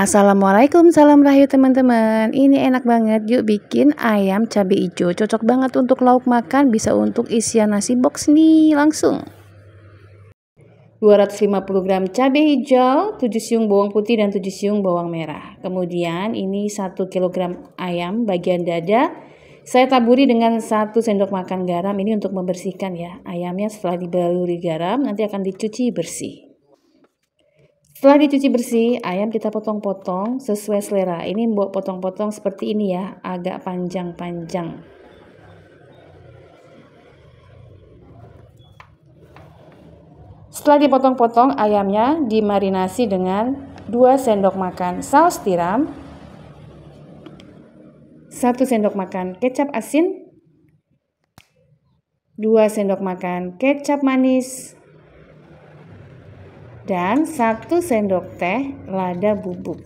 Assalamualaikum, salam rahayu teman-teman. Ini enak banget, yuk bikin ayam cabai hijau. Cocok banget untuk lauk makan, bisa untuk isian nasi box nih langsung. 250 gram cabai hijau, 7 siung bawang putih dan 7 siung bawang merah. Kemudian ini 1 kg ayam bagian dada. Saya taburi dengan 1 sendok makan garam ini untuk membersihkan ya. Ayamnya setelah dibaluri garam nanti akan dicuci bersih. Setelah dicuci bersih, ayam kita potong-potong sesuai selera. Ini buat potong-potong seperti ini ya, agak panjang-panjang. Setelah dipotong-potong, ayamnya dimarinasi dengan 2 sendok makan saus tiram, 1 sendok makan kecap asin, 2 sendok makan kecap manis, dan 1 sendok teh lada bubuk.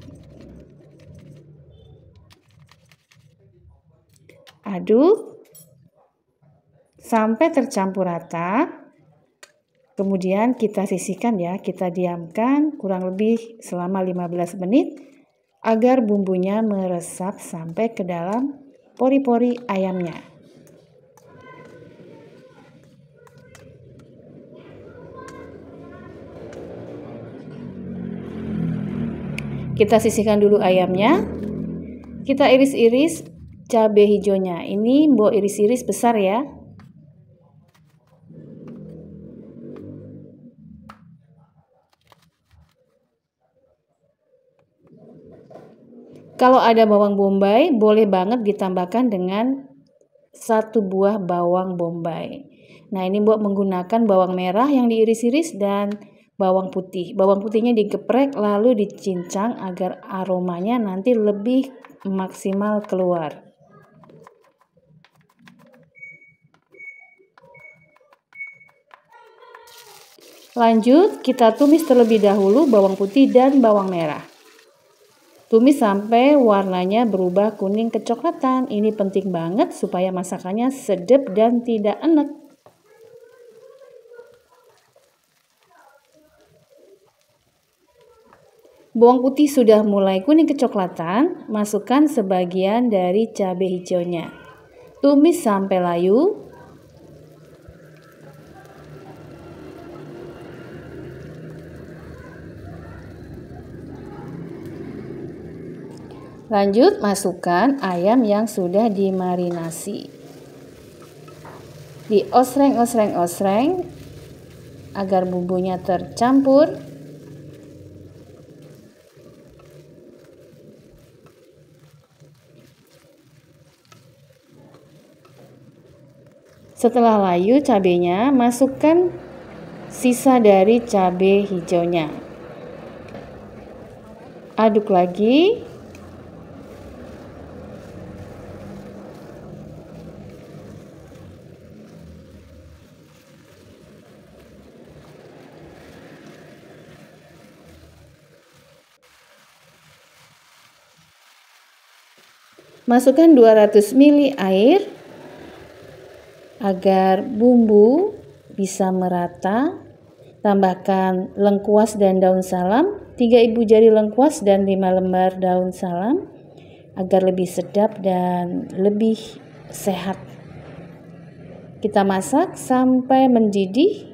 Aduk sampai tercampur rata. Kemudian kita sisihkan ya, kita diamkan kurang lebih selama 15 menit agar bumbunya meresap sampai ke dalam pori-pori ayamnya. Kita sisihkan dulu ayamnya. Kita iris-iris cabe hijaunya. Ini mbok iris-iris besar ya. Kalau ada bawang bombay, boleh banget ditambahkan dengan satu buah bawang bombay. Nah, ini buat menggunakan bawang merah yang diiris-iris dan bawang putih. Bawang putihnya digeprek lalu dicincang agar aromanya nanti lebih maksimal keluar. Lanjut, kita tumis terlebih dahulu bawang putih dan bawang merah. Tumis sampai warnanya berubah kuning kecoklatan. Ini penting banget supaya masakannya sedap dan tidak enek. Bawang putih sudah mulai kuning kecoklatan, masukkan sebagian dari cabai hijaunya. Tumis sampai layu, Lanjut, masukkan ayam yang sudah dimarinasi. Diosreng-osreng-osreng agar bumbunya tercampur. Setelah layu cabenya, masukkan sisa dari cabai hijaunya. Aduk lagi. Masukkan 200 ml air agar bumbu bisa merata. Tambahkan lengkuas dan daun salam, 3 ibu jari lengkuas dan 5 lembar daun salam agar lebih sedap dan lebih sehat. Kita masak sampai mendidih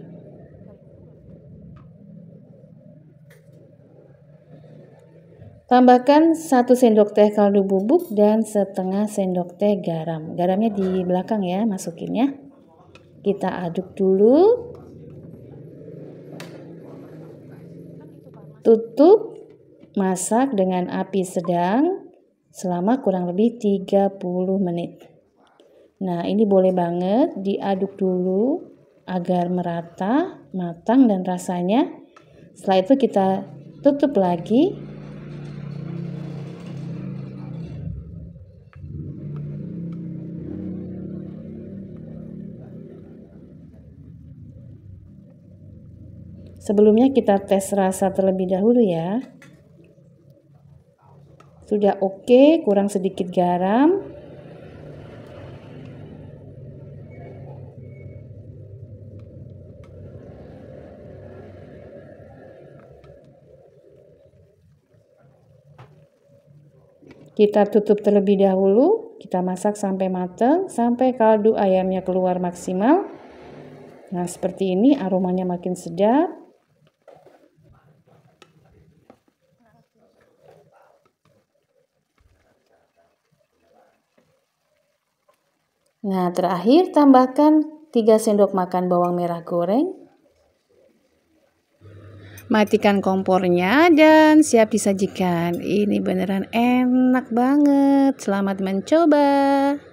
Tambahkan 1 sendok teh kaldu bubuk dan setengah sendok teh garam. Garamnya di belakang ya masukinnya. Kita aduk dulu. Tutup masak dengan api sedang selama kurang lebih 30 menit. Nah, ini boleh banget diaduk dulu agar merata, matang dan rasanya. Setelah itu kita tutup lagi Sebelumnya kita tes rasa terlebih dahulu ya. Sudah oke, kurang sedikit garam. Kita tutup terlebih dahulu, kita masak sampai matang, sampai kaldu ayamnya keluar maksimal. Nah, seperti ini aromanya makin sedap. Nah, terakhir tambahkan 3 sendok makan bawang merah goreng. Matikan kompornya dan siap disajikan. Ini beneran enak banget. Selamat mencoba.